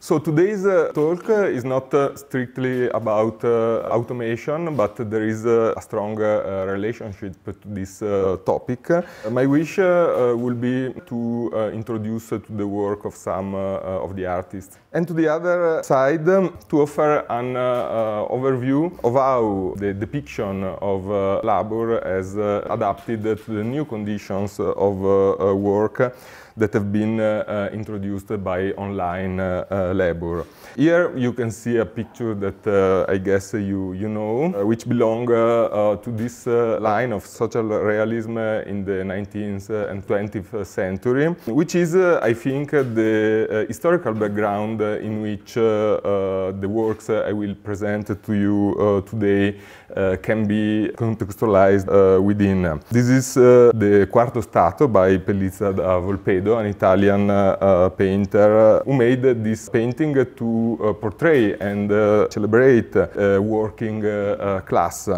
So today's uh, talk uh, is not uh, strictly about uh, automation, but there is uh, a strong relationship to this topic. my wish will be to introduce to the work of some of the artists. And to the other side, um, to offer an overview of how the depiction of labor has adapted to the new conditions of work that have been uh, uh, introduced by online uh, labor. Here you can see a picture that I guess you, you know, which belong to this line of social realism in the 19th and 20th century, which is, I think, the historical background in which the works I will present to you today Eh, can be contextualized eh, within. This is eh, the Quarto Stato by Pellizza da Volpedo, an Italian painter who made this painting to portray and celebrate working class.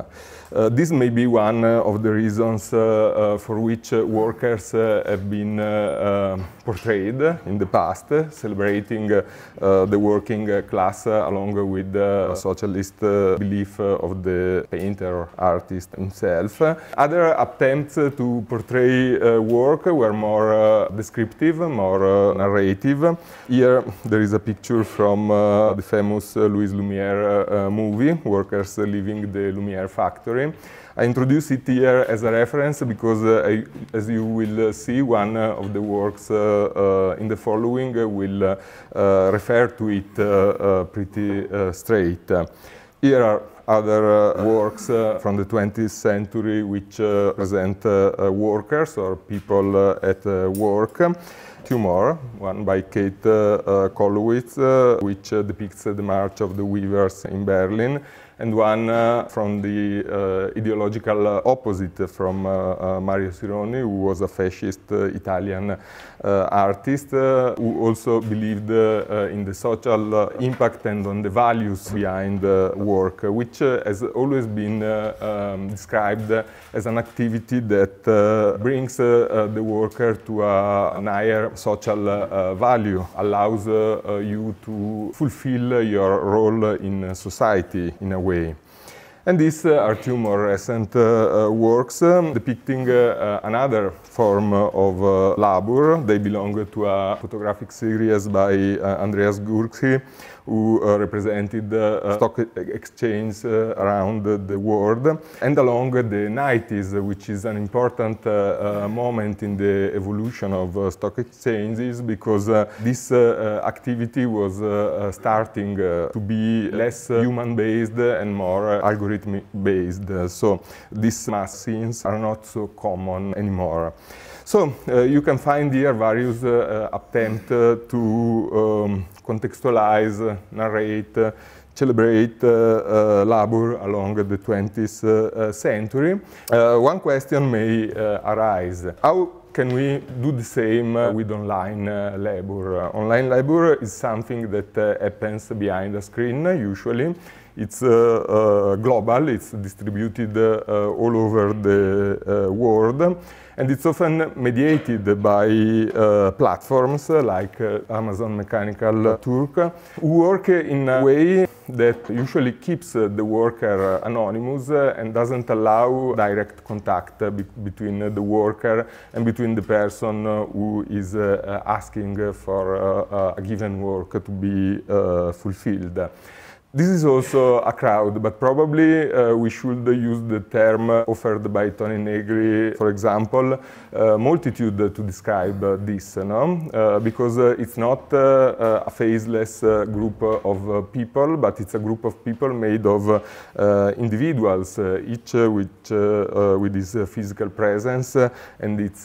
Uh, this may be one uh, of the reasons uh, for which workers have been um, portrayed in the past, celebrating the working class along with the socialist belief of the painter or artist himself. Other attempts to portray work were more descriptive, more narrative. Here there is a picture from the famous Louis Lumière movie, Workers Leaving the Lumière Factory theory. I introduce it here as a reference because, uh, I, as you will uh, see, one uh, of the works in the following will refer to it pretty straight. Here are other uh, works uh, from the 20th century which uh, present workers or people at work. Two more, one by Kate Kollowitz, which depicts the march of the weavers in Berlin, and one uh, from the uh, ideological opposite from uh, Mario Sironi, who was a fascist Italian artist who also believed in the social impact and on the values behind work, which has always been um, described as an activity that brings the worker to a higher social value, allows you to fulfill your role in society in a way way. And these uh, are two more recent uh, uh, works um, depicting uh, uh, another form of uh, labor. They belong to a photographic series by Andreas Gurki who uh, represented uh, stock exchange uh, around the world. And along the 90s, which is an important moment in the evolution of stock exchanges because this activity was starting to be less human-based and more algorithm based so these machines are not so common anymore. So uh, you can find here various uh, attempts uh, to um, contextualize, narrate, celebrate uh, labor along the 20th uh, century. Uh, one question may arise. How can we do the same uh, with online uh, labor? Uh, online labor is something that happens behind the screen usually. It's uh, uh, global, it's distributed uh, all over the world, and it's often mediated by platforms like Amazon Mechanical Turk, who work in a way that usually keeps the worker anonymous and doesn't allow direct contact be between the worker and between the person who is asking for a given work to be fulfilled. This is also a crowd, but probably uh, we should use the term offered by Tony Negri, for example, uh, multitude to describe uh, this, no? Uh, because uh, it's not uh, a faceless group of people, but it's a group of people made of individuals, each which, with its physical presence and its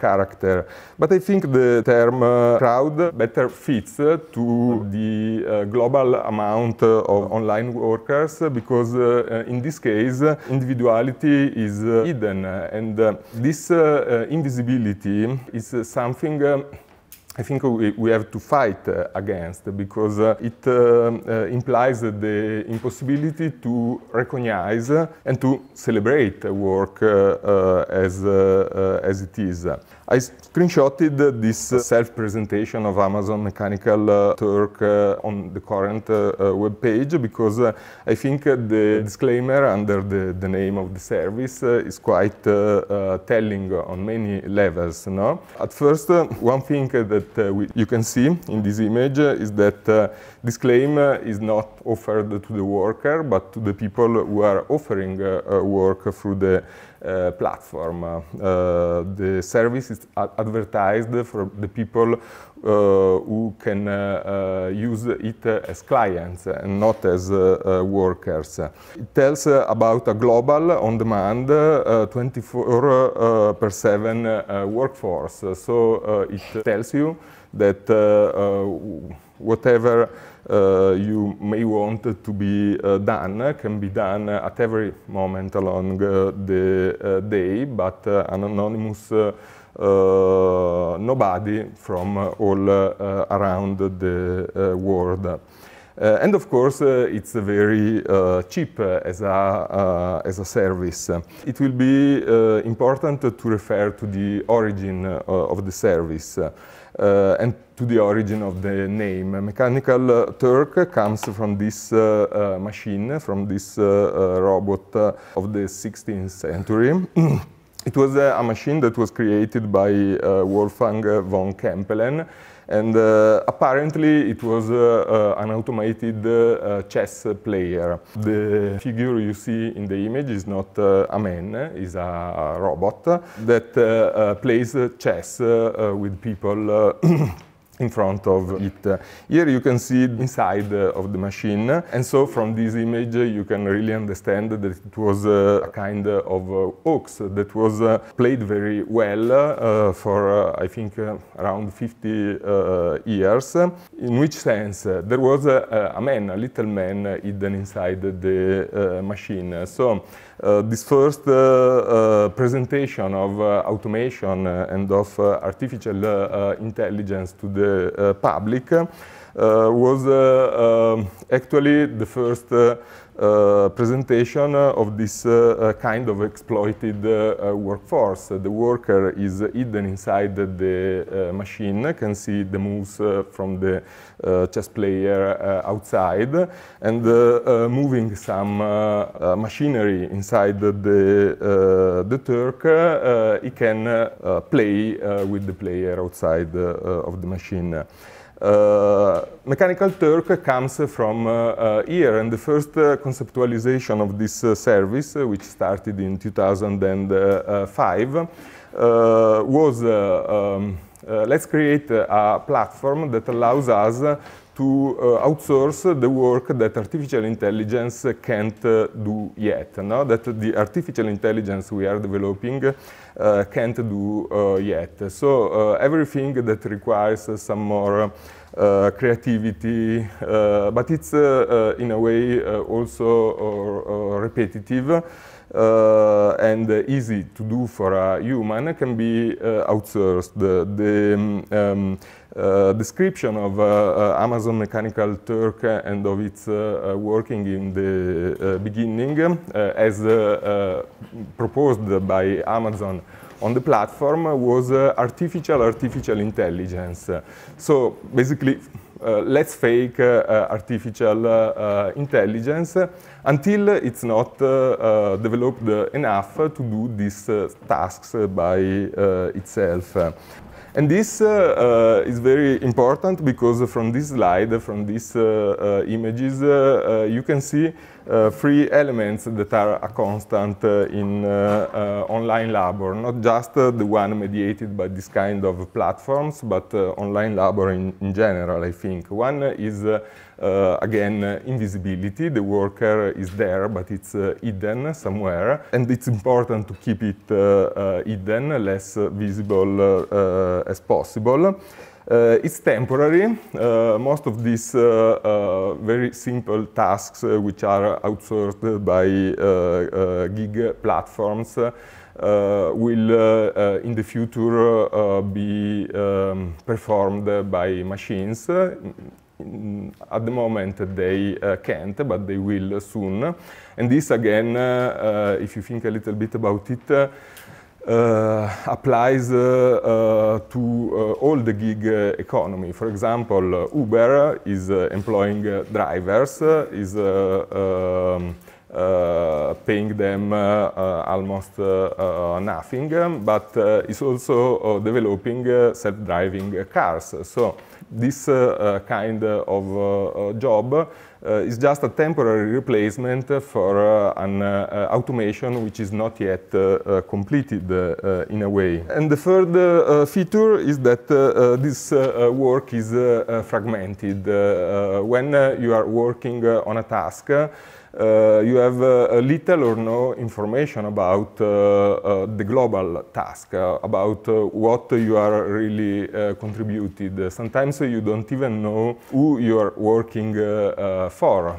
character. But I think the term crowd better fits to the global amount amount uh, of online workers uh, because uh, in this case individuality is hidden and this invisibility is something um, I think we, have to fight against because it implies the impossibility to recognize and to celebrate work as, as it is. I screenshotted this uh, self-presentation of Amazon Mechanical uh, Turk uh, on the current web page because I think the disclaimer under the, name of the service is quite telling on many levels. No? At first, one thing that you can see in this image is that this claim uh, is not offered to the worker, but to the people who are offering uh, uh, work through the platform. the service is advertised for the people who can use it as clients and not as workers. It tells about a global, on-demand, 24 per 7 workforce. So it tells you that uh, uh, whatever uh, you may want to be uh, done can be done at every moment along uh, the uh, day, but an uh, anonymous uh, nobody from all around the world. and of course, it's very cheap as, a, as a service. It will be important to refer to the origin of the service. Uh, and to the origin of the name. Mechanical Turk comes from this uh, uh, machine, from this robot of the 16th century. It was a machine that was created by Wolfgang von Kempelen and uh, apparently it was uh, uh, an automated uh, uh, chess player. The figure you see in the image is not uh, a man, is a robot that plays chess with people in front of it. Here you can see inside uh, of the machine and so from this image uh, you can really understand that it was uh, a kind of hoax that was played very well for I think around 50 years. In which sense? There was a, man, a little man hidden inside the machine. So this first presentation of automation and of artificial intelligence to the Eh, public Uh, was uh, um, actually the first uh, presentation of this kind of exploited workforce. The worker is hidden inside the machine, can see the moves from the chess player outside, and moving some machinery inside the, the Turk, he can play with the player outside of the machine. Uh, mechanical Turk comes from uh, uh, here, and the first conceptualization of this service, which started in 2005, was um, uh, let's create a platform that allows us to uh, outsource the work that artificial intelligence can't uh, do yet, no? that the artificial intelligence we are developing uh, can't do yet. So everything that requires some more uh, creativity, uh, but it's uh, in a way also repetitive. Uh, and easy to do for a human can be uh, outsourced. The, the um, um, uh, description of uh, uh, Amazon Mechanical Turk and of its uh, working in the beginning as proposed by Amazon on the platform was artificial artificial intelligence. so basically, let's fake artificial intelligence until it's not uh, uh, developed enough to do these uh, tasks by itself. And this uh, uh, is very important because from this slide, from these uh, images, you can see Three uh, elements that are a constant uh, in uh, online labor, not just the one mediated by this kind of platforms, but online labor in, in, general, I think. One is, again, invisibility. The worker is there, but it's hidden somewhere, and it's important to keep it hidden, less visible as possible. Uh, it's temporary. Uh, most of these uh, very simple tasks which are outsourced by gig platforms uh, will uh, uh, in the future be um, performed by machines. Mm, at the moment they can't, but they will soon. And this again, if you think a little bit about it, uh, applies uh, uh, to all the gig economy. For example, Uber is employing drivers, is um, uh, paying them uh, uh, almost nothing, but is also developing self-driving cars. So this kind of job is just a temporary replacement for an automation which is not yet completed in a way. And the third feature is that this work is fragmented. when you are working on a task, uh, you have uh, little or no information about uh, the global task, about what you are really contributed. Sometimes you don't even know who you are working for,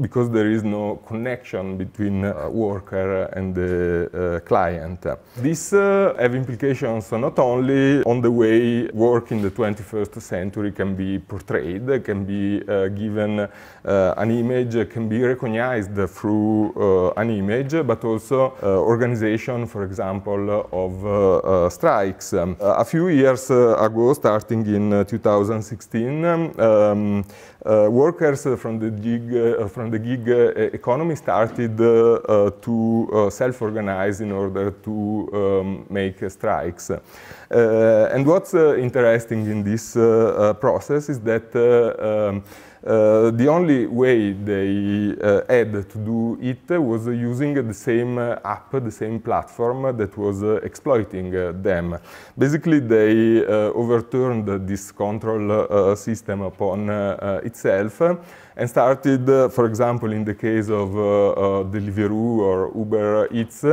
because there is no connection between worker and the client. This have implications not only on the way work in the 21st century can be portrayed, can be given an image, can be be recognized through uh, an image, but also uh, organization, for example, of uh, strikes. Um, a few years ago, starting in 2016, um, um workers from the gig, from the gig economy started to self-organize in order to um, make strikes. and what's interesting in this process is that um, uh, the only way they uh, had to do it was using the same uh, app, the same platform that was uh, exploiting uh, them. Basically, they overturned this control system upon itself and started, for example, in the case of Deliveroo or Uber Eats,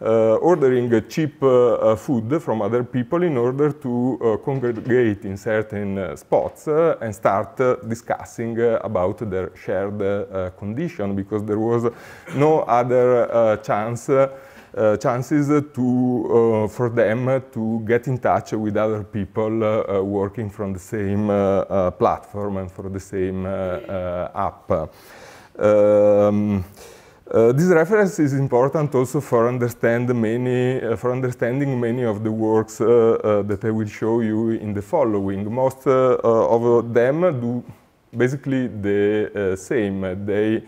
uh, ordering cheap uh, uh, food from other people in order to congregate in certain spots and start discussing about their shared condition because there was no other chance uh, chances to, uh, for them to get in touch with other people working from the same platform and for the same app. Um, uh, this reference is important also for, understand many, uh, for understanding many of the works uh, uh that I will show you in the following. Most uh, uh, of them do basically the same. They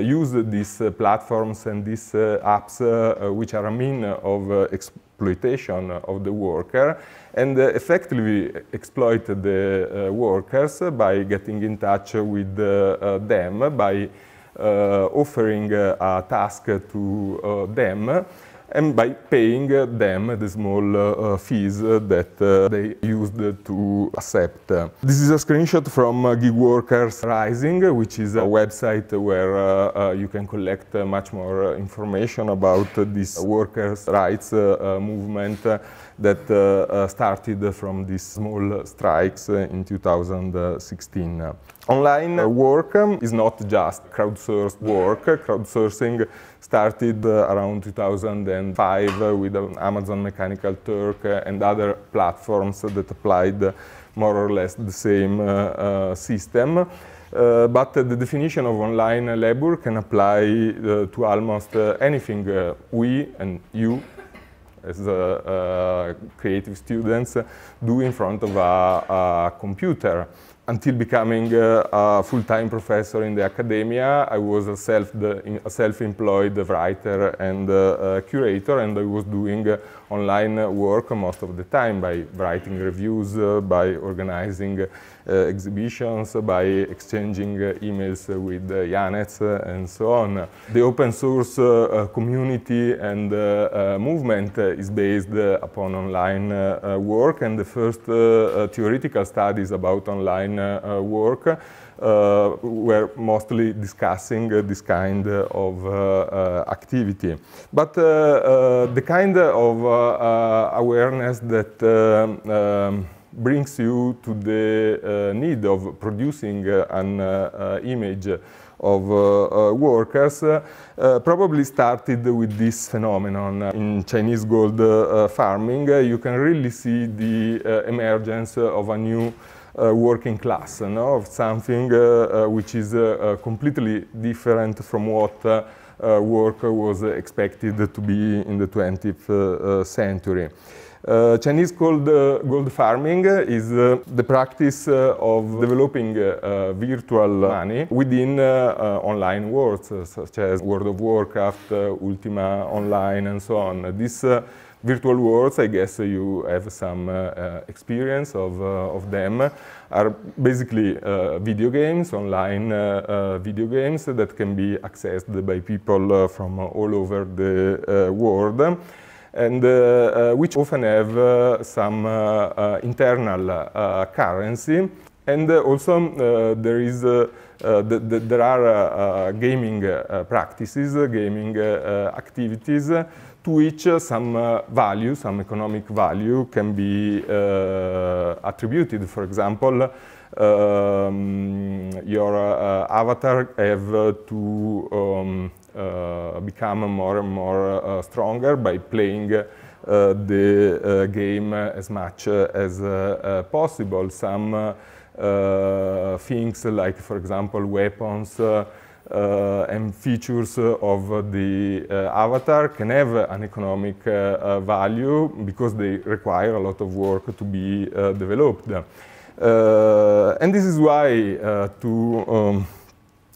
use these platforms and these apps, which are a mean of exploitation of the worker, and effectively exploit the workers by getting in touch with them, by uh, offering uh, a task to uh, them and by paying them the small uh, fees that uh, they used to accept. This is a screenshot from Gig Workers Rising, which is a website where uh, you can collect much more information about this workers' rights movement that uh, uh, started from these small strikes uh, in 2016. Online work um, is not just crowdsourced work. Crowdsourcing started around 2005 with um, Amazon Mechanical Turk and other platforms that applied more or less the same system. Uh, but uh, the definition of online labor can apply uh, to almost anything we and you as uh, creative students do in front of a, a computer. Until becoming a full-time professor in the academia, I was a self-employed self writer and curator, and I was doing online work most of the time by writing reviews, uh, by organizing uh, exhibitions, by exchanging uh, emails with Janets and so on. The open source community and movement is based upon online work and the first theoretical studies about online work uh, were mostly discussing uh, this kind of uh, uh, activity. But uh, the kind of awareness that um, brings you to the need of producing an image of uh, uh, workers uh, probably started with this phenomenon. In Chinese gold farming, you can really see the emergence of a new working class, no? of something uh, uh, which is uh, completely different from what work was expected to be in the 20th century. Uh, Chinese gold, uh, gold farming is uh, the practice of developing virtual money within online worlds, such as World of Warcraft, Ultima Online, and so on. This virtual worlds, I guess you have some uh, uh, experience of, uh, of them, are basically video games, online video games that can be accessed by people from all over the world and uh, uh, which often have uh, some internal currency. And also um, there is there are gaming practices, gaming activities to which some uh, value, some economic value can be uh, attributed. For example, um, your uh, avatar have to um, uh, become more and more uh, stronger by playing uh, the game as much as possible. Some things like, for example, weapons uh, and features of the uh, avatar can have an economic uh, value because they require a lot of work to be developed. and this is why to um,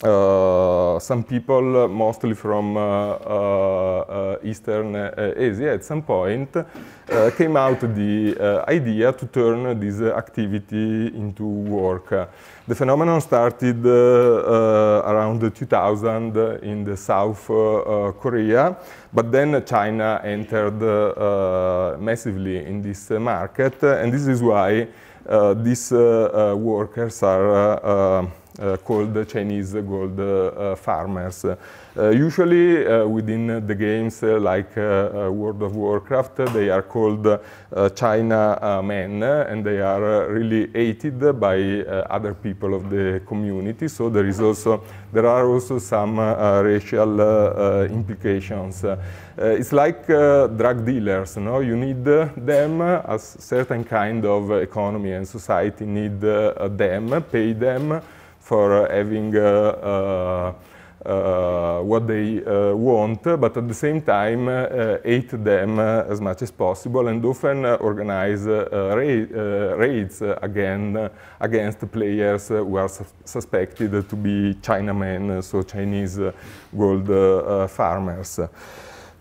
uh, some people, mostly from uh, uh, Eastern Asia, at some point came out the idea to turn this activity into work. The phenomenon started around 2000 in the South Korea, but then China entered massively in this market, and this is why these workers are uh, called Chinese gold uh, uh, farmers. usually within the games like World of Warcraft, they are called China men and they are really hated by other people of the community. So there is also there are also some racial implications. it's like drug dealers, no? You need them as certain kind of economy and society need them, pay them for having uh, uh, uh, what they want, but at the same time aid them as much as possible and often organize ra raids again against players who are suspected to be Chinamen, so Chinese gold farmers.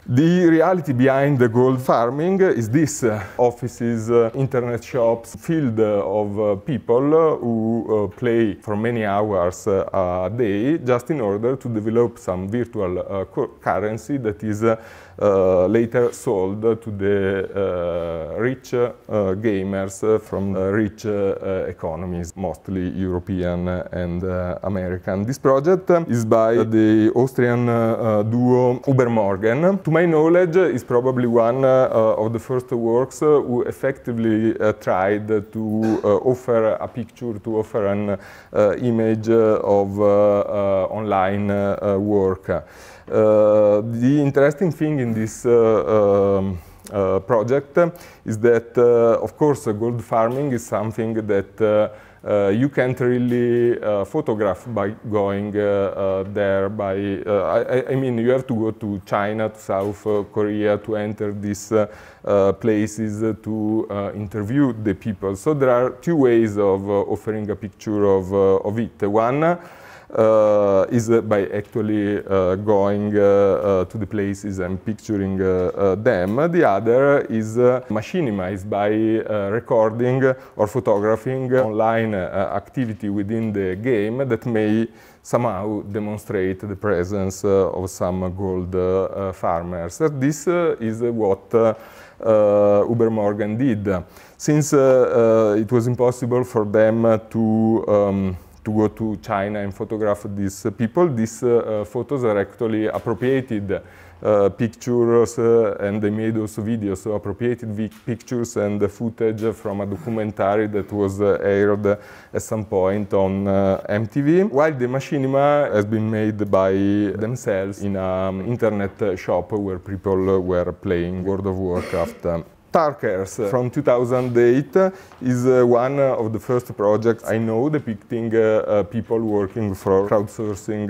The reality behind the gold farming is this uh, offices, uh, internet shops, field uh, of uh, people uh, who uh, play for many hours a day just in order to develop some virtual currency that is uh, later sold to the uh, rich uh, gamers from rich economies, mostly European and American. This project is by the Austrian duo Ubermorgen. To my knowledge, it's probably one of the first works who effectively tried to offer a picture, to offer an image of online work. Uh, the interesting thing in this uh, um, uh, project is that, of course, gold farming is something that uh, you can't really uh, photograph by going uh, there by I, I, mean you have to go to China to South Korea to enter these places to interview the people so there are two ways of offering a picture of, of it one uh, is uh, by actually uh, going to the places and picturing them. The other is machinimized by recording or photographing online activity within the game that may somehow demonstrate the presence uh, of some gold uh, farmers. This uh, is what Uber Morgan did. Since it was impossible for them to um, to go to China and photograph these uh, people. These uh, uh, photos are actually appropriated pictures and they made also videos, so appropriated pictures and footage from a documentary that was aired at some point on MTV. While the machinima has been made by themselves in an um, internet shop where people were playing World of Warcraft. Tarkers from 2008 is uh, one uh, of the first projects I know depicting uh, people working for crowdsourcing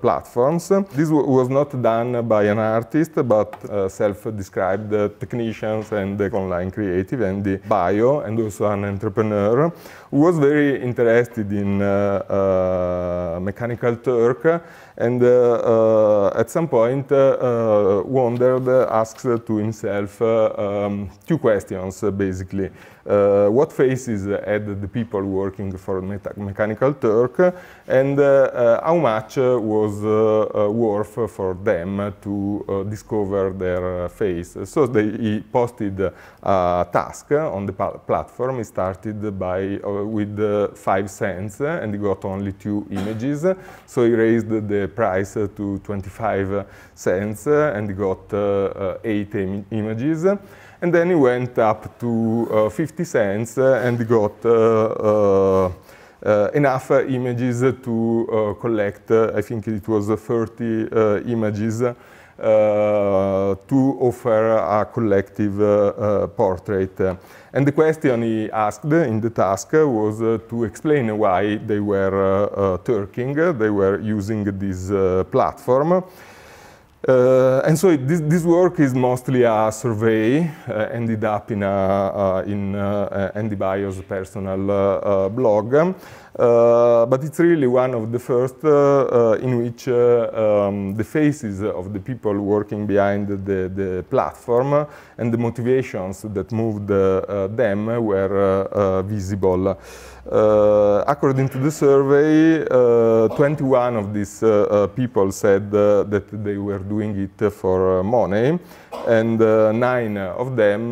platforms. This was not done by an artist, but self-described technicians and online creative and the bio, and also an entrepreneur who was very interested in Mechanical Turk and uh, uh, at some point uh, wondered, asks to himself um, two questions, basically uh, what faces had the people working for Mechanical Turk and uh, how much uh, was uh, worth for them to discover their face. So they posted a task on the platform. It started by, with five cents and he got only two images. So he raised the price to 25 cents and got eight Im images. And then it went up to uh, 50 cents uh, and got uh, uh enough uh, images to uh, collect, I think it was 30 images, to offer a collective portrait. And the question he asked in the task was to explain why they were turking, they were using this platform. Uh, and so it, this, this, work is mostly a survey, uh, ended up in, a, uh, in uh, Andy Bio's personal uh, uh, blog, but it's really one of the first in which um, the faces of the people working behind the, the platform and the motivations that moved them were visible. Uh, according to the survey, uh, 21 of these uh, people said that they were doing it for money, and nine of them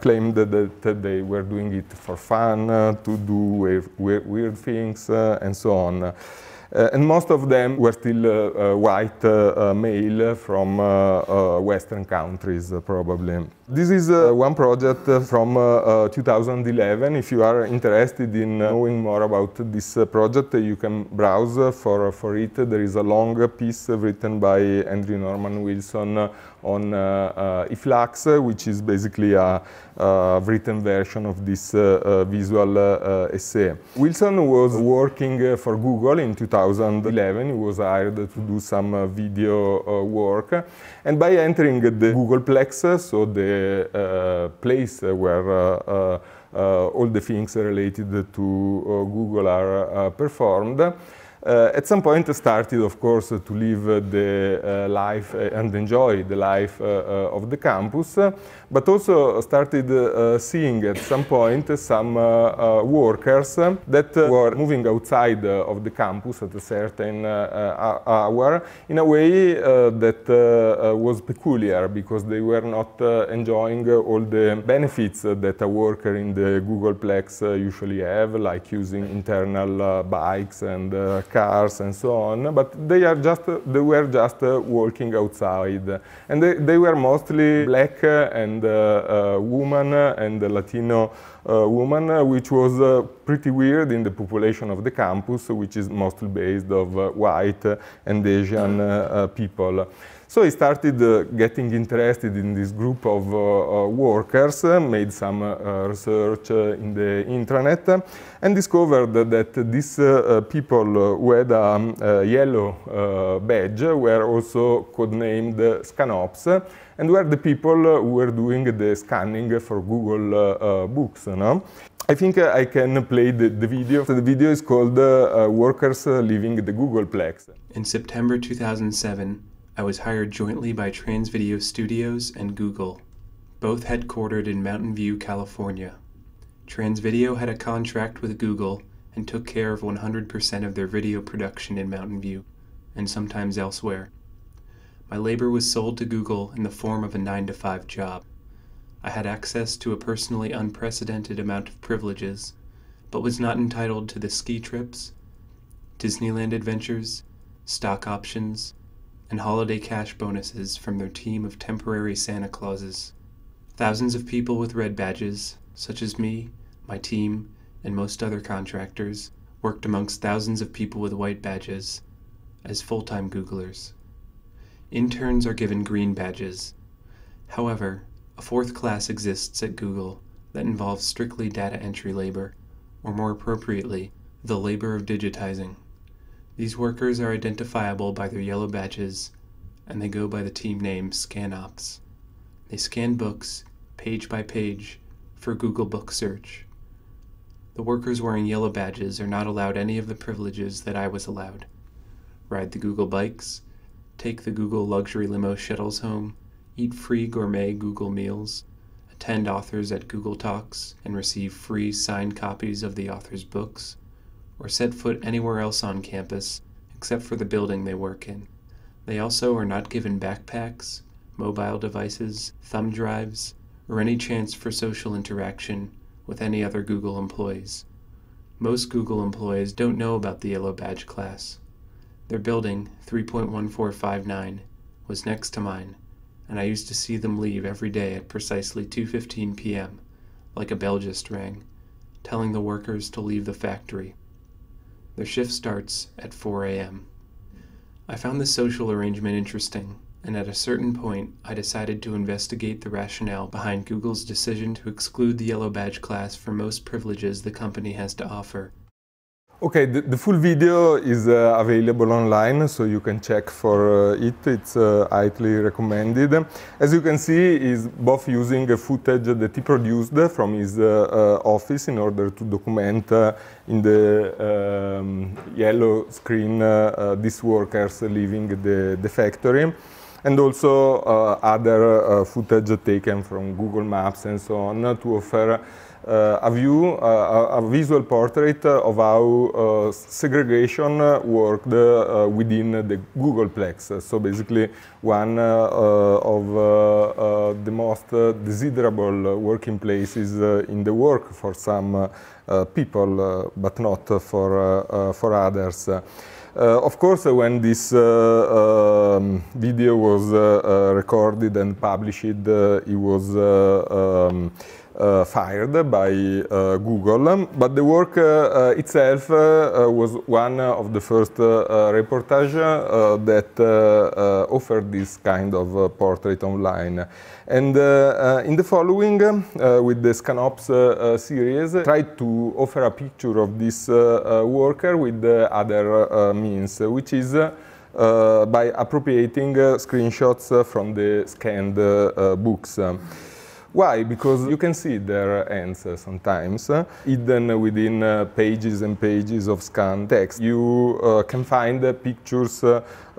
claimed that, they were doing it for fun, to do weird, things, and so on. Uh, and most of them were still uh, uh, white male from Western countries, probably. This is one project from 2011. If you are interested in knowing more about this project, you can browse for, for it. There is a long piece written by Andrew Norman Wilson on Iflux, uh, uh, which is basically a, a, written version of this uh, visual essay. Wilson was working for Google in 2011. He was hired to do some video work. And by entering the Googleplex, so the place where uh, all the things related to uh, Google are uh, performed. Uh, at some point I started, of course, to live the uh, life uh, and enjoy the life of the campus but also uh, started uh, seeing at some point some uh, uh, workers that uh, were moving outside uh, of the campus at a certain hour in a way that was peculiar because they were not enjoying all the benefits that a worker in the Googleplex usually have, like using internal bikes and cars and so on, but they, are just, they were just walking outside. And they, they were mostly black and and uh, uh, woman and Latino uh, woman, which was pretty weird in the population of the campus, which is mostly based of white and Asian people. So he started uh, getting interested in this group of uh, uh workers, uh, made some uh, research in the intranet, and discovered that these people who had a um, yellow badge were also codenamed ScanOps, and were the people who were doing the scanning for Google Books. No? I think I can play the, the, video. So the video is called uh, Workers Leaving the Googleplex. In September 2007, I was hired jointly by Transvideo Studios and Google, both headquartered in Mountain View, California. Transvideo had a contract with Google and took care of 100% of their video production in Mountain View, and sometimes elsewhere. My labor was sold to Google in the form of a 9 to 5 job. I had access to a personally unprecedented amount of privileges, but was not entitled to the ski trips, Disneyland adventures, stock options, and holiday cash bonuses from their team of temporary Santa Clauses. Thousands of people with red badges, such as me, my team, and most other contractors, worked amongst thousands of people with white badges as full time Googlers. Interns are given green badges. However, a fourth class exists at Google that involves strictly data entry labor, or more appropriately, the labor of digitizing. These workers are identifiable by their yellow badges, and they go by the team name ScanOps. They scan books, page by page, for Google Book search. The workers wearing yellow badges are not allowed any of the privileges that I was allowed ride the Google bikes, take the Google luxury limo shuttles home, eat free gourmet Google meals, attend authors at Google Talks, and receive free signed copies of the author's books or set foot anywhere else on campus except for the building they work in. They also are not given backpacks, mobile devices, thumb drives, or any chance for social interaction with any other Google employees. Most Google employees don't know about the Yellow Badge class. Their building, 3.1459, was next to mine, and I used to see them leave every day at precisely 2:15 p.m., like a bell just rang, telling the workers to leave the factory their shift starts at 4 a.m. I found this social arrangement interesting, and at a certain point, I decided to investigate the rationale behind Google's decision to exclude the Yellow Badge class from most privileges the company has to offer Okay, the, the, full video is uh, available online, so you can check for uh, it. It's uh, highly recommended. As you can see, he's both using footage that he produced from his uh, uh, office in order to document uh, in the um, yellow screen these workers leaving the, the factory and also other footage taken from Google Maps and so on to offer uh, a view, a, a, visual portrait of how uh, segregation worked uh, within the Googleplex. So basically one of the most desirable working places in the work for some people, but not for, for others. Uh, of course, uh, when this uh, um, video was recorded and published, it was um, uh, fired by uh, Google, but the work uh, uh itself uh, uh, was one of the first reportage that offered this kind of portrait online. And in the following, with the ScanOps series, I tried to offer a picture of this worker with other means, which is by appropriating screenshots from the scanned books. Why? Because you can see their ends uh, sometimes uh, hidden within uh, pages and pages of scanned text. You can find pictures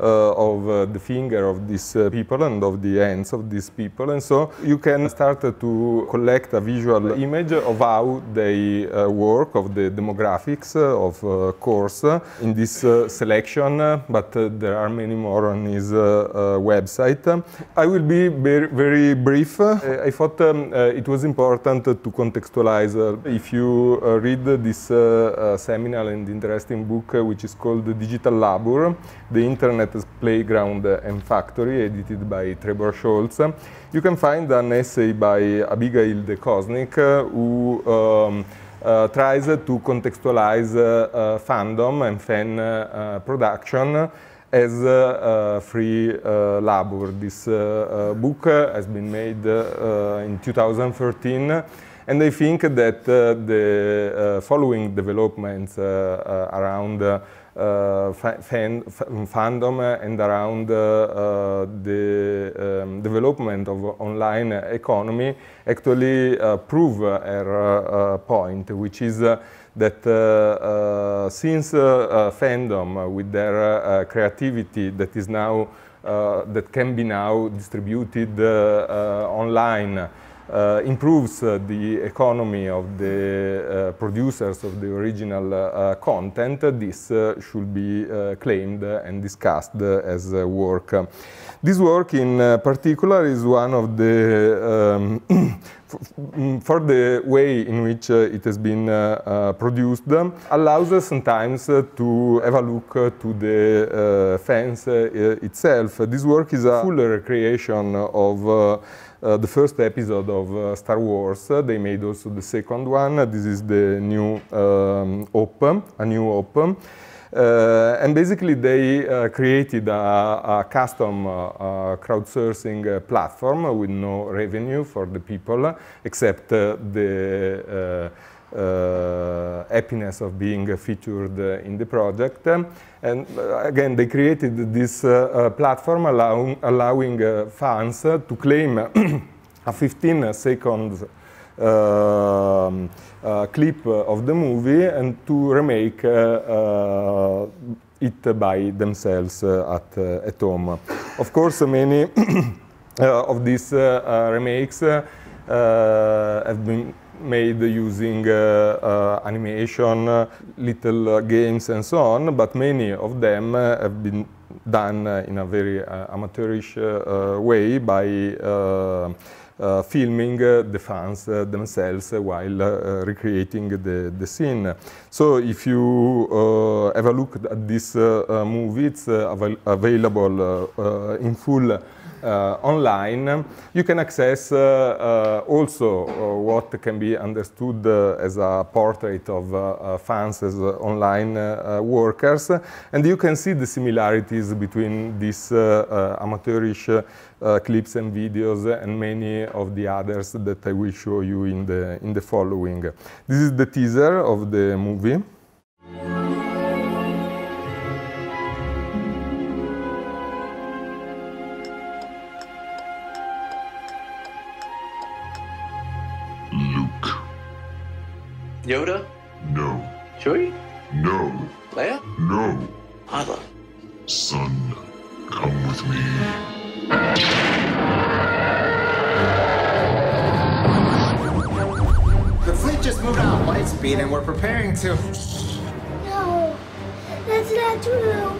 uh, of uh, the finger of these uh, people and of the hands of these people. And so you can start to collect a visual image of how they work, of the demographics, of course, in this selection, but there are many more on his website. I will be very, very brief. I thought um, it was important to contextualize. if you read this seminal and interesting book, which is called Digital Labor, the Internet Planet's Playground and Factory, edited by Trevor Scholz, you can find an essay by Abigail de Kosnik, uh, who um, uh, tries to contextualize uh, uh, fandom and fan uh, uh, production as free labor. This book has been made in 2013 and I think that the following developments around uh, fan, mm, fandom and around uh, the um, development of online economy actually uh, prove her point, which is that since fandom with their creativity that is now that can be now distributed online uh, improves uh, the economy of the uh, producers of the original uh, content, this uh, should be uh, claimed and discussed as work. This work in particular is one of the, um, for the way in which it has been produced, allows us sometimes to have a look to the fence itself. This work is a full recreation of uh, the first episode of uh, Star Wars. Uh, they made also the second one. This is the new um, Op, a new Op. Uh, and basically, they uh, created a, a custom uh, crowdsourcing platform with no revenue for the people, except the uh, happiness of being uh, featured uh, in the project. Um, and uh, again, they created this uh, uh, platform allow allowing fans to claim a 15 second um, clip of the movie and to remake it by themselves at, at home. Of course, many of these remakes have been made using uh, uh, animation, uh, little games and so on, but many of them have been done in a very amateurish way by uh, filming uh, the fans uh, themselves while recreating the, the scene. So if you have a look at this movie, it's available in full uh, online, you can access uh, uh, also what can be understood as a portrait of uh, fans as online workers, and you can see the similarities between these amateurish clips and videos and many of the others that I will show you in the, in the following. This is the teaser of the movie. Yoda? No. Chewie? No. Leia? No. Other. Son, come with me. The fleet just moved out at light speed and we're preparing to. No, that's not true.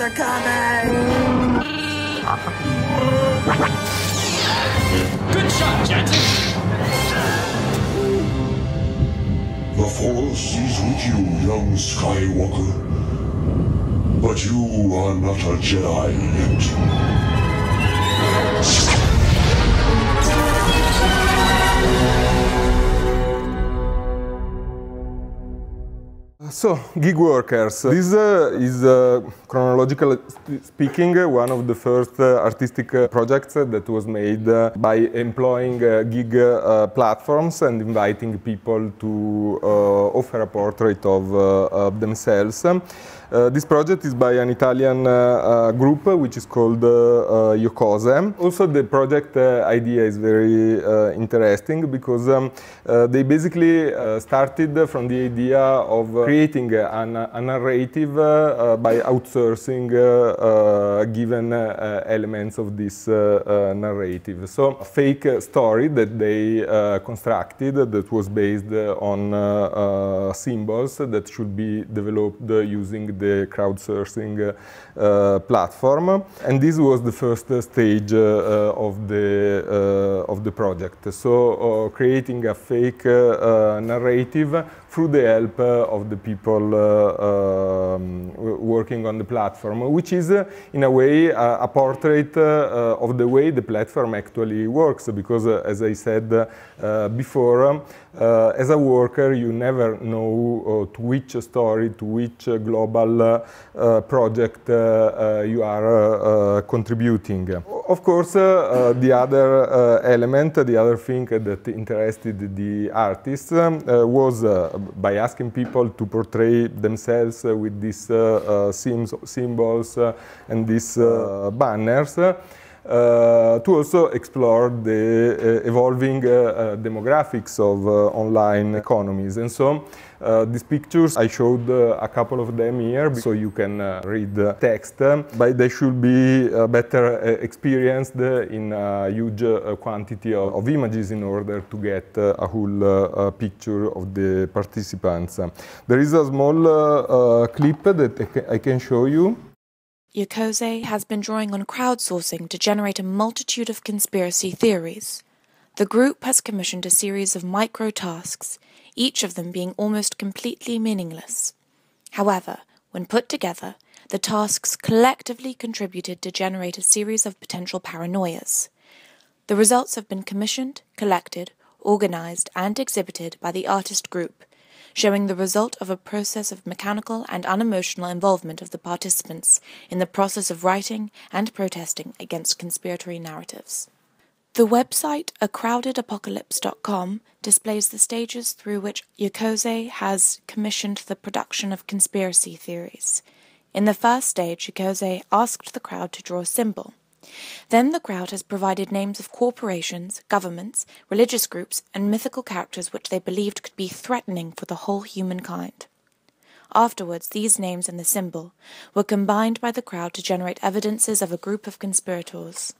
are coming! Good shot, Jansen! The Force is with you, young Skywalker. But you are not a Jedi yet. So, gig workers. This uh, is, uh, chronologically speaking, uh, one of the first uh, artistic uh, projects uh, that was made by employing gig platforms and inviting people to offer a portrait of, of themselves. Uh, this project is by an Italian uh, uh group uh, which is called uh, uh, Yocose. Also the project idea is very interesting because um, they basically started from the idea of creating an, a narrative by outsourcing given elements of this narrative. So a fake story that they constructed that was based on symbols that should be developed using the crowdsourcing uh, uh, platform. And this was the first uh, stage of, the, of the project. So creating a fake narrative through the help uh, of the people uh, um, working on the platform, which is, uh, in a way, a portrait of the way the platform actually works. Because, as I said before, um, as a worker, you never know to which story, to which global project you are contributing. Of course, the other element, the other thing that interested the artists um, was by asking people to portray themselves with these uh, uh, symbols uh, and these banners. Uh, to also explore the uh, evolving uh, demographics of online economies. And so uh, these pictures, I showed uh, a couple of them here, so you can uh, read the text, um, but they should be better experienced in a huge quantity of, of, images in order to get a whole picture of the participants. Um, there is a small clip that I can show you. Yokose has been drawing on crowdsourcing to generate a multitude of conspiracy theories. The group has commissioned a series of micro tasks, each of them being almost completely meaningless. However, when put together, the tasks collectively contributed to generate a series of potential paranoias. The results have been commissioned, collected, organized, and exhibited by the artist group, showing the result of a process of mechanical and unemotional involvement of the participants in the process of writing and protesting against conspiratory narratives. The website acrowdedapocalypse.com displays the stages through which Yokose has commissioned the production of conspiracy theories. In the first stage, Yokose asked the crowd to draw a symbol. Then the crowd has provided names of corporations, governments, religious groups, and mythical characters which they believed could be threatening for the whole humankind. Afterwards, these names and the symbol were combined by the crowd to generate evidences of a group of conspirators.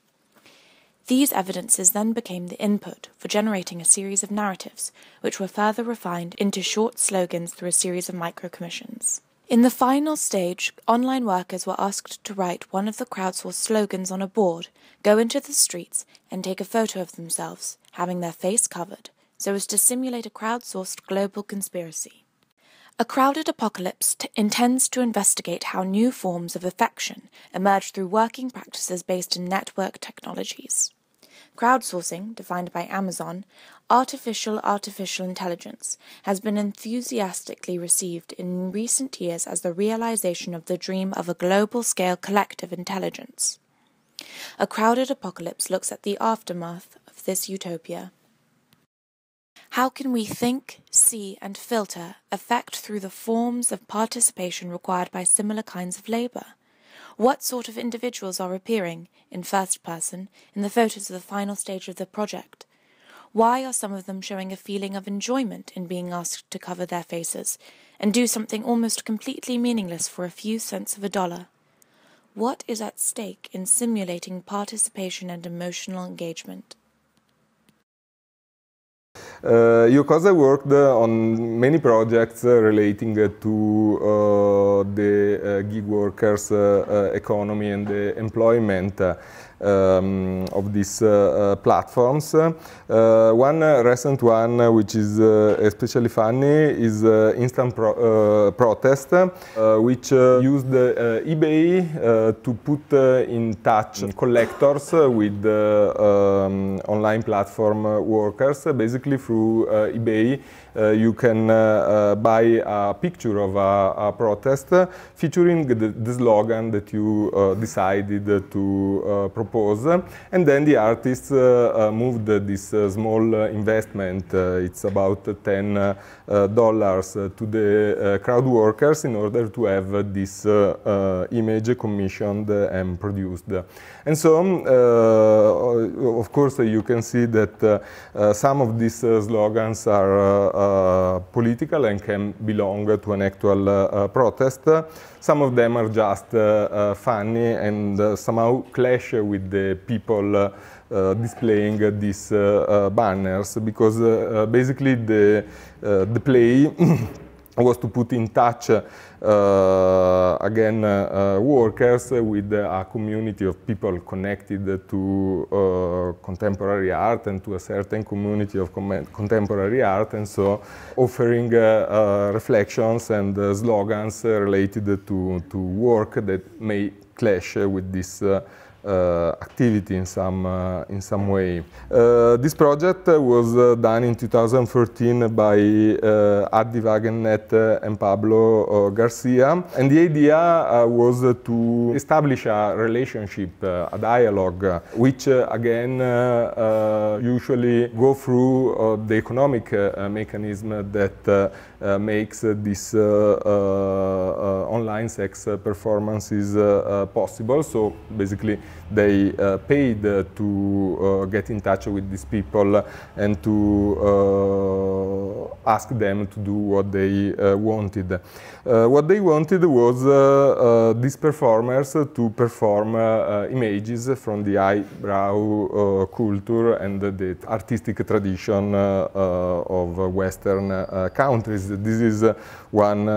These evidences then became the input for generating a series of narratives, which were further refined into short slogans through a series of micro commissions. In the final stage, online workers were asked to write one of the crowdsourced slogans on a board, go into the streets, and take a photo of themselves, having their face covered, so as to simulate a crowdsourced global conspiracy. A crowded apocalypse t- intends to investigate how new forms of affection emerge through working practices based in network technologies. Crowdsourcing, defined by Amazon, artificial artificial intelligence, has been enthusiastically received in recent years as the realization of the dream of a global scale collective intelligence. A Crowded Apocalypse looks at the aftermath of this utopia. How can we think, see, and filter affect through the forms of participation required by similar kinds of labor? what sort of individuals are appearing, in first person, in the photos of the final stage of the project? Why are some of them showing a feeling of enjoyment in being asked to cover their faces and do something almost completely meaningless for a few cents of a dollar? What is at stake in simulating participation and emotional engagement? Uh, Yokosa worked uh, on many projects uh, relating uh, to the gig workers economy and employment um, of these uh, uh, platforms. Uh, one recent one, which is especially funny, is instant pro protest, which used eBay to put in touch collectors with um, online platform workers, basically through eBay uh, you can uh, uh, buy a picture of a, a protest featuring the, the, slogan that you decided to propose. And then the artists moved this small investment, it's about $10 to the crowd workers in order to have this image commissioned and produced. And so, um, uh, of course, uh, you can see that uh, some of these slogans are uh, political and can belong to an actual uh, protest. Some of them are just uh, funny and somehow clash with the people uh, displaying uh, these uh, banners because basically the, the play was to put in touch uh, again, uh, workers with a community of people connected to uh, contemporary art and to a certain community of contemporary art, and so offering reflections and slogans related to, to work that may clash with this uh, activity in some, uh, in some way. Uh, this project was done in 2013 by Adi Wagenet and Pablo Garcia, and the idea was to establish a relationship, a dialogue, which again usually go through the economic mechanism that uh, makes uh, this uh, online sex performances possible. So basically, they uh, paid uh, to uh, get in touch with these people and to ask them to do what they wanted. what they wanted was these performers to perform images from the eyebrow culture and the artistic tradition of Western countries. This is one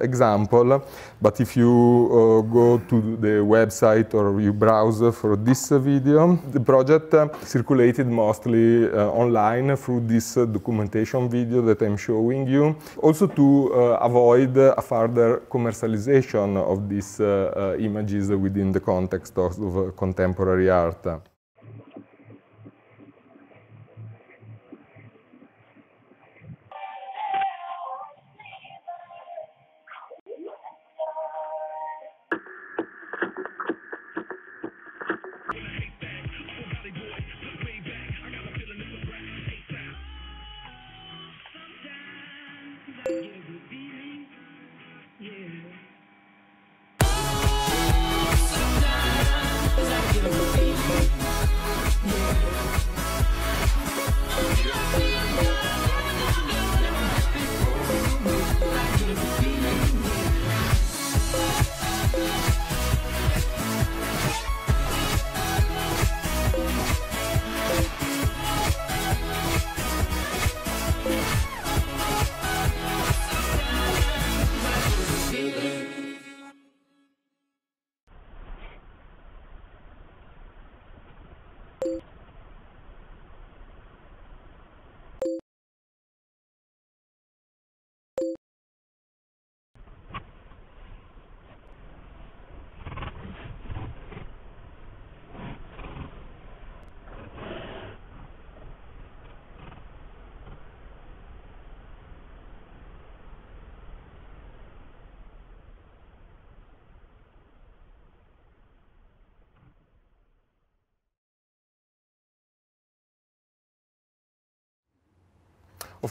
example. But if you uh, go to the website or you browse for this video, the project uh, circulated mostly uh, online through this documentation video that I'm showing you. Also to avoid a further commercialization of these images within the context of contemporary art.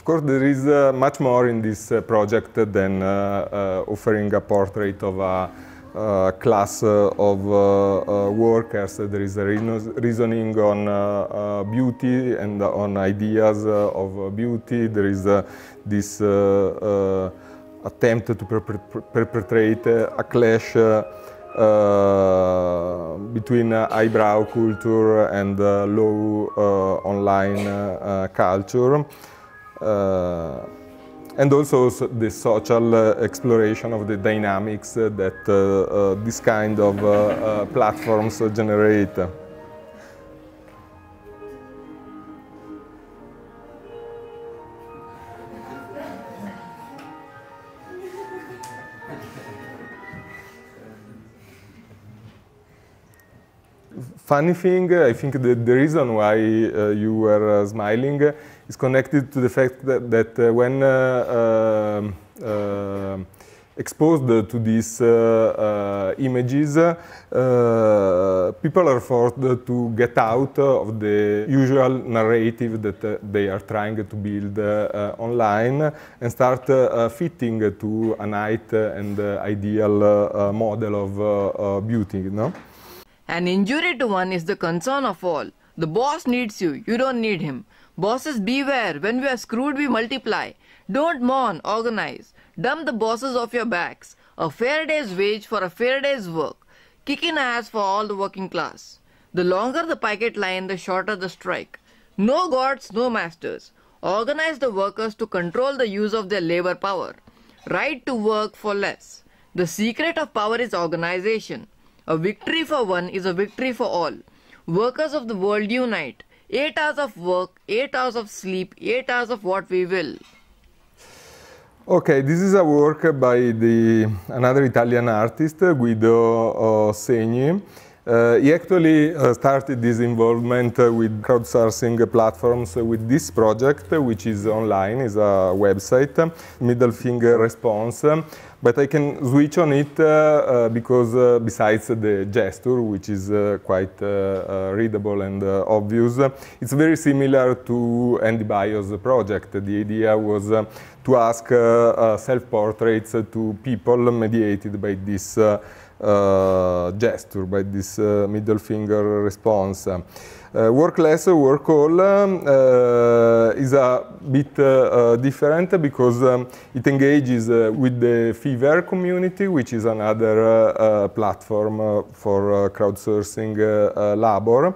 course, there is uh, much more in this uh, project than uh, offering a portrait of a uh, class uh, of uh, workers. There is a reasoning on beauty and on ideas of beauty. There is this attempt to perpetrate a clash between eyebrow culture and low online culture. Uh, and also the social uh, exploration of the dynamics uh, that this kind of platforms generate. funny thing, I think the reason why uh, you were uh, smiling is connected to the fact that, that uh, when uh, um, um, exposed to these uh, uh, images, uh, people are forced to get out of the usual narrative that uh, they are trying to build online and start fitting to a night and ideal model of beauty. No? An injury to one is the concern of all. The boss needs you, you don't need him. Bosses beware, when we are screwed we multiply. Don't mourn, organize. Dump the bosses off your backs. A fair day's wage for a fair day's work. Kick in ass for all the working class. The longer the picket line, the shorter the strike. No gods, no masters. Organize the workers to control the use of their labor power. Right to work for less. The secret of power is organization. A victory for one is a victory for all. Workers of the world unite. 8 hours of work, 8 hours of sleep, 8 hours of what we will. Okay, this is a work by the, another Italian artist, Guido uh, Segni. Uh, he actually uh, started this involvement uh, with crowdsourcing platforms with this project, which is online, is a website, middle finger response but I can switch on it uh, uh, because uh, besides the gesture, which is quite readable and obvious, it's very similar to Andy Bio's project. The idea was to ask self-portraits to people mediated by this uh, gesture, by this uh, middle finger response. Uh, work less, work all um, uh, is a bit uh, uh different because um, it engages with the Fiverr community, which is another platform for crowdsourcing labor.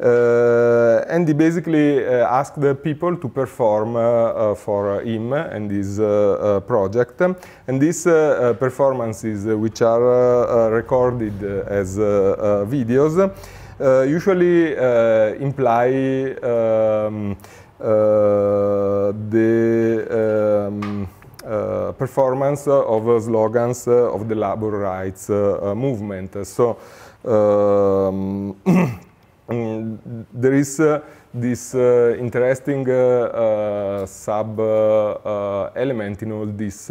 Uh, and he basically uh, asked the people to perform uh, uh for him and his uh, uh, project. And these performances, which are recorded as videos, usually imply um, the um, uh, performance of uh, slogans of the labor rights movement. So um there is uh, this uh, interesting uh, uh sub uh, uh, element in all these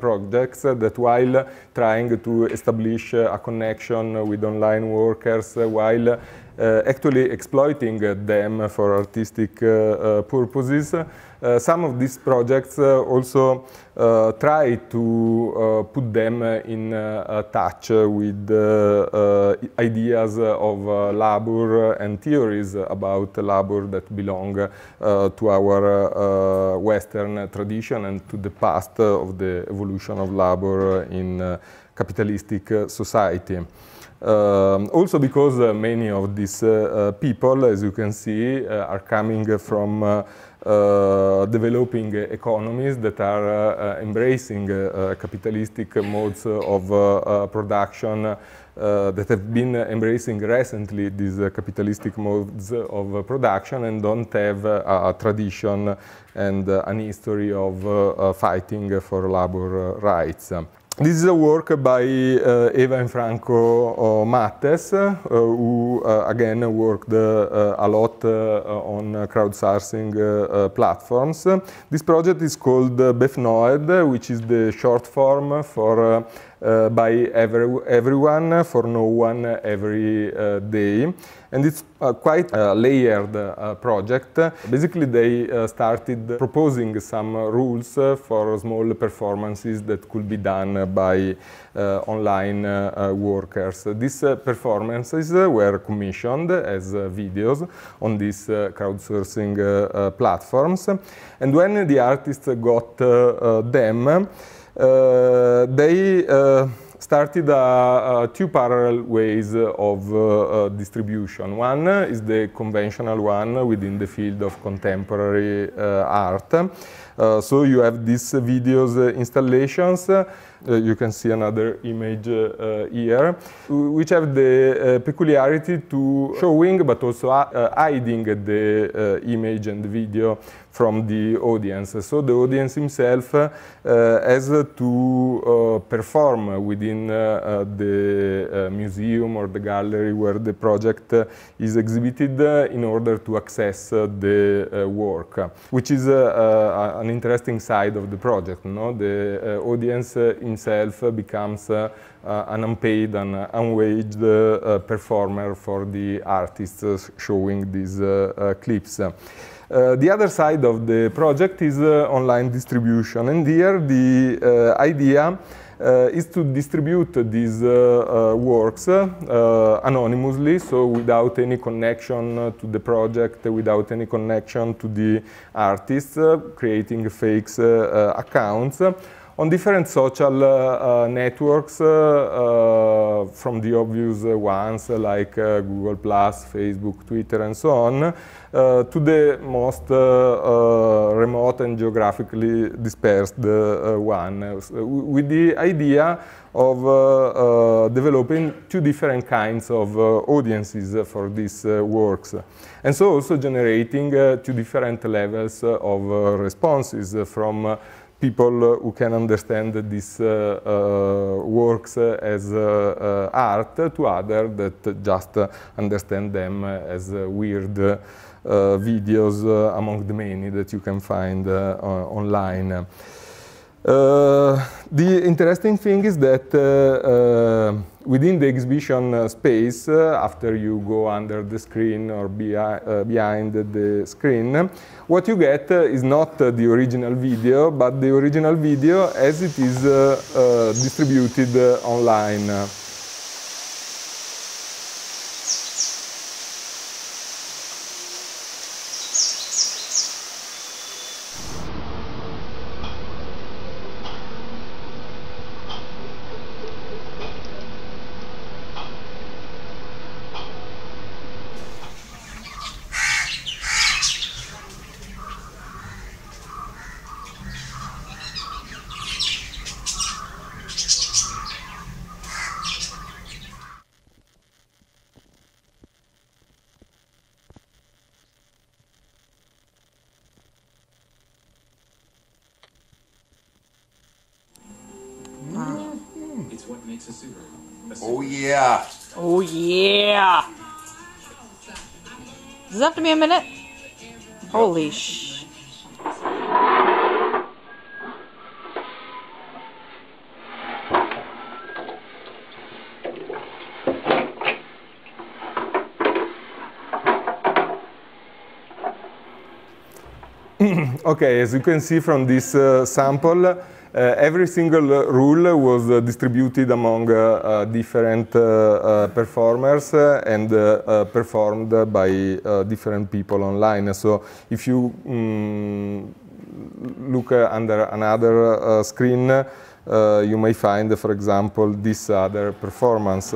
projects that while trying to establish a connection with online workers, while uh, actually exploiting them for artistic uh, uh, purposes. some of these projects also try to put them in touch with ideas of labor and theories about labor that belong to our Western tradition and to the past of the evolution of labor in capitalistic society. Um, also because uh, many of these uh, uh, people, as you can see, uh, are coming from uh, uh, developing economies that are embracing capitalistic modes of production that have been embracing recently these capitalistic modes of production and don't have a tradition and an history of fighting for labor rights. Um, this is a work by uh, Eva and Franco uh, Mattes, uh, who uh, again worked uh, a lot uh, on crowdsourcing platforms. This project is called Befnoed, which is the short form for uh, by every, everyone, for no one, every uh, day. And it's uh, quite a layered uh, project. Basically, they uh, started proposing some rules uh, for small performances that could be done by online workers. These performances were commissioned as videos on these crowdsourcing platforms. And when the artists got them, they uh, started two parallel ways of uh, uh, distribution. One is the conventional one within the field of contemporary art. so you have these videos installations uh, you can see another image uh, here, which have the uh, peculiarity to showing but also hiding the image and the video from the audience. So the audience himself uh, has to uh, perform within uh, the museum or the gallery where the project is exhibited in order to access the work, which is an interesting side of the project. No? The audience himself becomes uh, an unpaid and unwaged uh, performer for the artists showing these uh, clips. Uh, the other side of the project is uh, online distribution, and here the uh, idea uh, is to distribute these uh, works anonymously, so without any connection to the project, without any connection to the artists, creating fake accounts on different social uh, uh networks, uh, uh, from the obvious ones like Google+, Facebook, Twitter, and so on, to the most remote and geographically dispersed one, with the idea of developing two different kinds of audiences for these works. And so also generating two different levels of responses from people who can understand these uh, uh, works as uh, art to others that just understand them as weird videos among the many that you can find online. Uh, the interesting thing is that uh, uh, within the exhibition space, after you go under the screen or behind the screen, what you get is not the original video, but the original video as it is distributed online. Yeah. Does that have to be a minute? Holy sh. okay, as you can see from this uh, sample, uh, every single uh, rule was uh, distributed among different performers and performed by different people online. So if you um, look under another screen, you may find, for example, this other performance.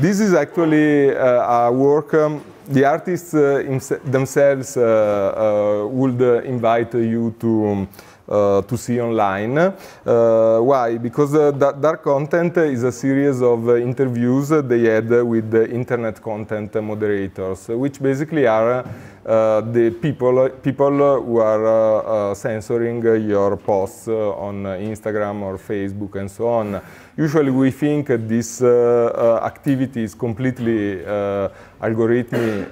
This is actually uh, our work. Um, the artists uh, themselves uh, would invite you to um, uh, to see online. Uh, why? Because uh, Dark Content is a series of interviews they had with the internet content moderators, which basically are uh, the people people who are uh, uh, censoring your posts on Instagram or Facebook and so on. Usually we think this activity is completely algorithmic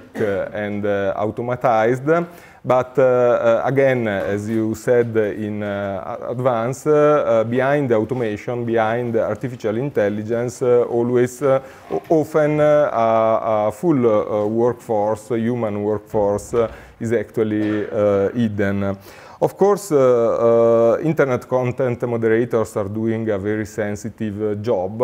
and automatized. But uh, uh, again, as you said in uh, advance, uh, uh, behind automation, behind artificial intelligence, uh, always often a full workforce, human workforce, is actually hidden. Of course, uh, uh, internet content moderators are doing a very sensitive uh, job.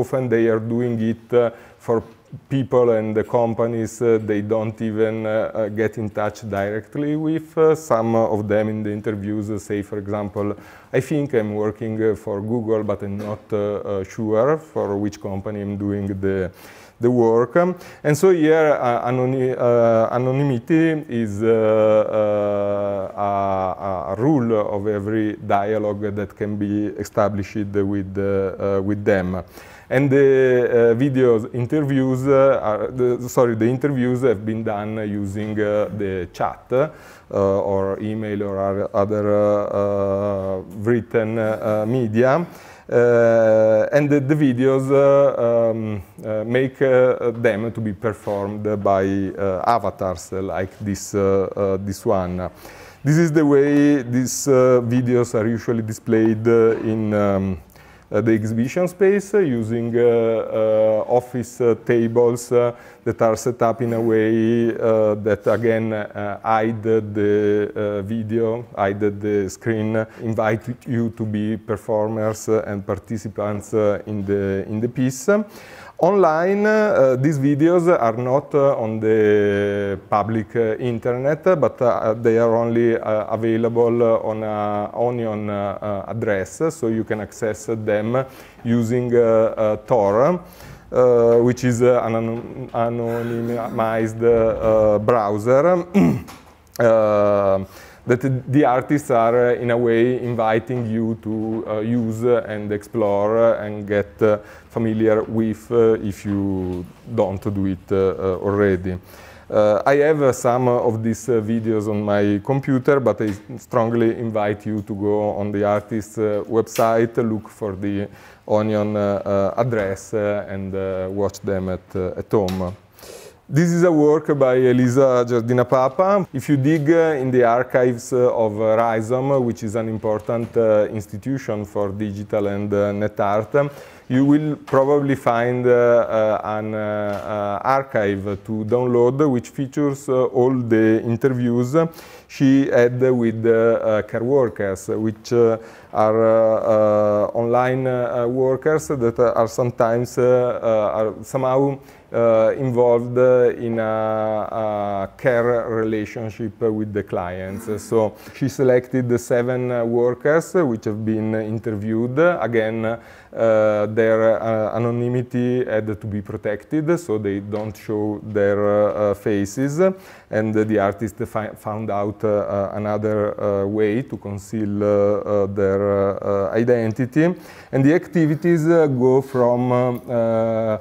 often they are doing it for people and the companies uh, they don't even uh, uh, get in touch directly with. Uh, some of them in the interviews uh, say, for example, I think I'm working uh, for Google, but I'm not sure for which company I'm doing the the work. Um, and so here, uh, anony uh, anonymity is uh, a, a, rule of every dialogue that can be established with, with them. And the uh, videos, interviews, uh, are the, sorry, the interviews have been done using uh, the chat or email or other written media. Uh, and the, the videos uh, um, uh, make them to be performed by avatars like this, this one. This is the way these videos are usually displayed in um, uh, the exhibition space uh, using uh, office tables that are set up in a way that again hide the video, hide the screen, invite you to be performers and participants in, the, in the piece. Online, uh, these videos are not uh, on the public uh, internet, but they are only available on an Onion address, so you can access them using Tor, which is an anonymized browser. that the artists are uh, in a way inviting you to uh, use and explore and get uh, familiar with if you don't do it already. Uh, I have uh, some of these videos on my computer, but I strongly invite you to go on the artist's website, look for the Onion address, and watch them at, at home. This is a work by Elisa Giardina Papa. If you dig uh, in the archives uh, of uh, RISOM, which is an important institution for digital and net art, you will probably find an archive to download which features all the interviews she had with care workers, which are online workers that are sometimes are somehow uh, involved uh, in a, a, care relationship with the clients. So she selected the seven uh, workers uh, which have been interviewed. Again, uh, their uh, anonymity had to be protected, so they don't show their faces. And the artist found out another way to conceal their identity. And the activities go from um,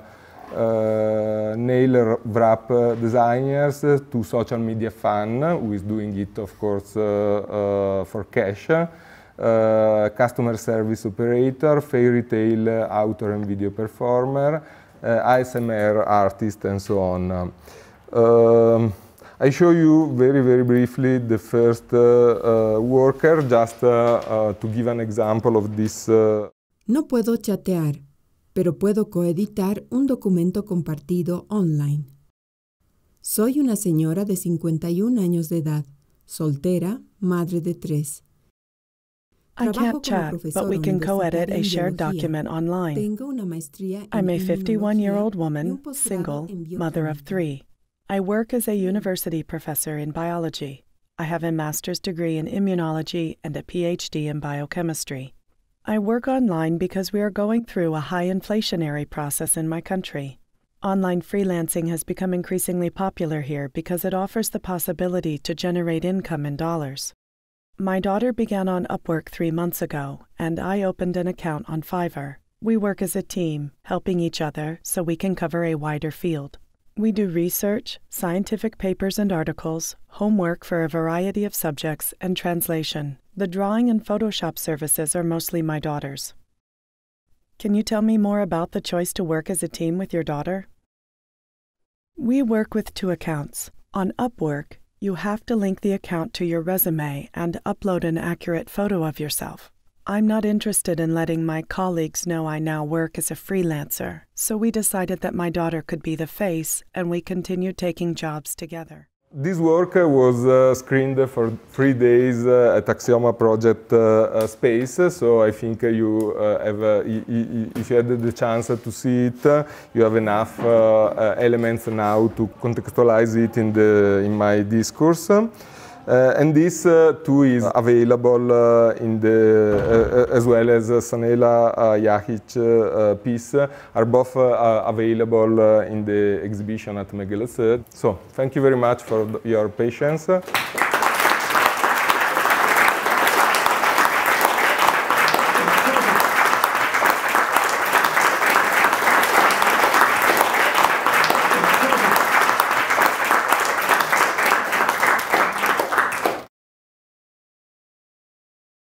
uh, nail wrap designers to social media fan, who is doing it, of course, uh, for cash, customer service operator, fairy tale author and video performer, ASMR artist, and so on. Um, I show you very, very briefly the first uh, uh, worker, just uh, to give an example of this. No puedo chatear pero puedo coeditar un documento compartido online. Soy una señora de 51 años de edad, soltera, madre de tres. I can't chat, but we can co-edit a shared document online. I'm a 51-year-old woman, single, mother of three. I work as a university professor in biology. I have a master's degree in immunology and a PhD in biochemistry. I work online because we are going through a high inflationary process in my country. Online freelancing has become increasingly popular here because it offers the possibility to generate income in dollars. My daughter began on Upwork three months ago, and I opened an account on Fiverr. We work as a team, helping each other so we can cover a wider field. We do research, scientific papers and articles, homework for a variety of subjects, and translation. The drawing and Photoshop services are mostly my daughter's. Can you tell me more about the choice to work as a team with your daughter? We work with two accounts. On Upwork, you have to link the account to your resume and upload an accurate photo of yourself. I'm not interested in letting my colleagues know I now work as a freelancer, so we decided that my daughter could be the face and we continued taking jobs together. This work uh, was uh, screened for three days uh, at Axioma project space, so I think you have, if you had the chance to see it, you have enough elements now to contextualize it in, the, in my discourse. Uh, and this uh, too is available uh, in the as well as Sanela uh, Jahic piece are both available in the exhibition at Megalosud. So thank you very much for your patience.